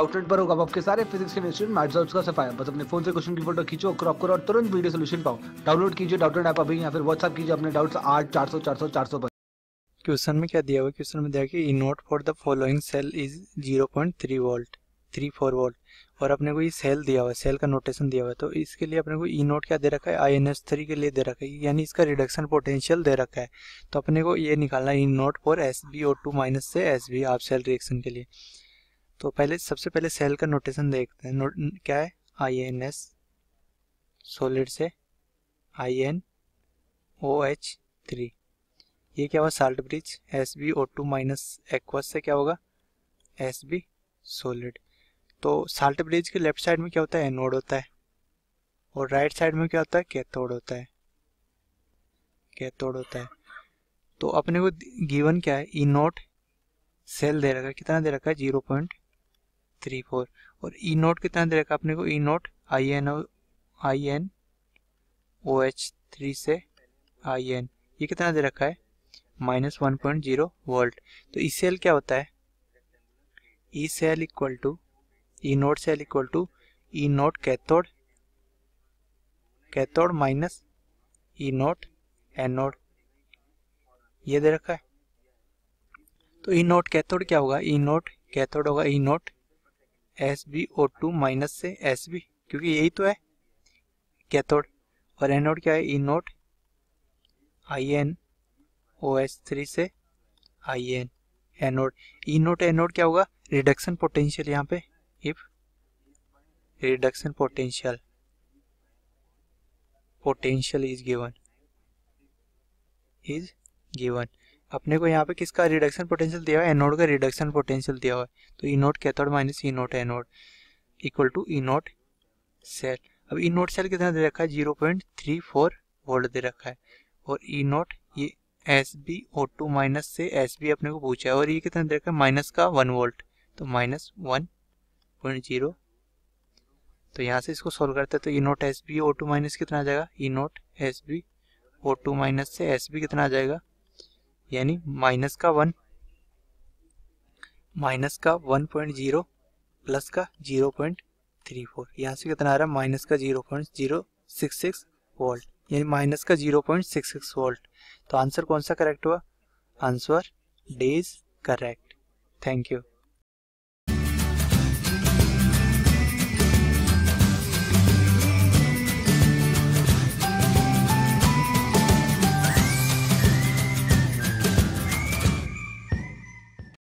outlet पर होगा आपके सारे फिजिक्स केमिस्ट्री मैथ्स और उसका सफाया बस अपने फोन से क्वेश्चन की फोटो खींचो क्रॉप करो और तुरंत वीडियो सोल्यूशन पाओ डाउनलोड कीजिए डाउटलेट ऐप अभी या फिर व्हाट्सअप कीजिए अपने डाउट्स आठ चार सौ चार सौ चार सौ पर क्वेश्चन में क्या दिया हुआ क्वेश्चन में दिया कि nought for the following cell is zero point three volt three four volt और अपने को ये सेल दिया हुआ है सेल का नोटेशन दिया हुआ है तो इसके लिए अपने को ई नोट क्या दे रखा है आई एन एस थ्री के लिए दे रखा है यानी इसका रिडक्शन पोटेंशियल दे रखा है तो अपने को ये निकालना है E nought for S B O two minus से एस बी आप सेल रिएक्शन के लिए तो पहले सबसे पहले सेल का नोटेशन देखते हैं नोट, क्या है आई एन एस सोलिड से I N O H three ये क्या हुआ salt bridge S B O two minus aqueous से क्या होगा एस बी सोलिड तो साल्ट ब्रिज के लेफ्ट साइड में क्या होता है एनोड होता है और राइट साइड में क्या होता है कैथोड होता है कैथोड होता है तो अपने को गिवन क्या है ई नोट सेल दे रखा है कितना दे रखा है जीरो पॉइंट थ्री फोर और ई e नोट कितना दे रखा अपने को E nought I N O I N O H three से आई एन ये कितना दे रखा है minus one point zero volt तो ई e सेल क्या होता है E cell equal to E nought cell equal to E nought cathode cathode minus E nought anode ये दे रखा है तो ई नोट कैथोड क्या होगा ई नोट कैथोड होगा E e nought S B O two minus से एस बी क्योंकि यही तो है कैथोड और एनोड क्या है E nought I N O S three से I N anode E nought anode क्या होगा रिडक्शन पोटेंशियल यहाँ पे if reduction potential potential is given is given अपने को यहाँ पे किसका रिडक्शन पोटेंशियल दिया हुआ है एनोड का रिडक्शन पोटेंशियल दिया हुआ है तो E nought cathode minus E nought anode equal to E nought cell अब ई नोट सेल कितना दे रखा है zero point three four volt दे रखा है और ई नोट ये S B O two minus से एस बी अपने को पूछा है और ये कितना दे रखा है माइनस का वन वोल्ट तो माइनस वन पॉइंट जीरो तो यहाँ से इसको सोल्व करते हैं तो E nought S B O two minus कितना आ जाएगा E nought S B O two minus से एस बी कितना आ जाएगा यानी माइनस का वन माइनस का वन पॉइंट जीरो प्लस का जीरो पॉइंट थ्री फोर यहाँ से कितना आ रहा है माइनस का zero point zero six six volt यानी माइनस का zero point six six volt तो आंसर कौन सा करेक्ट हुआ answer D is correct thank you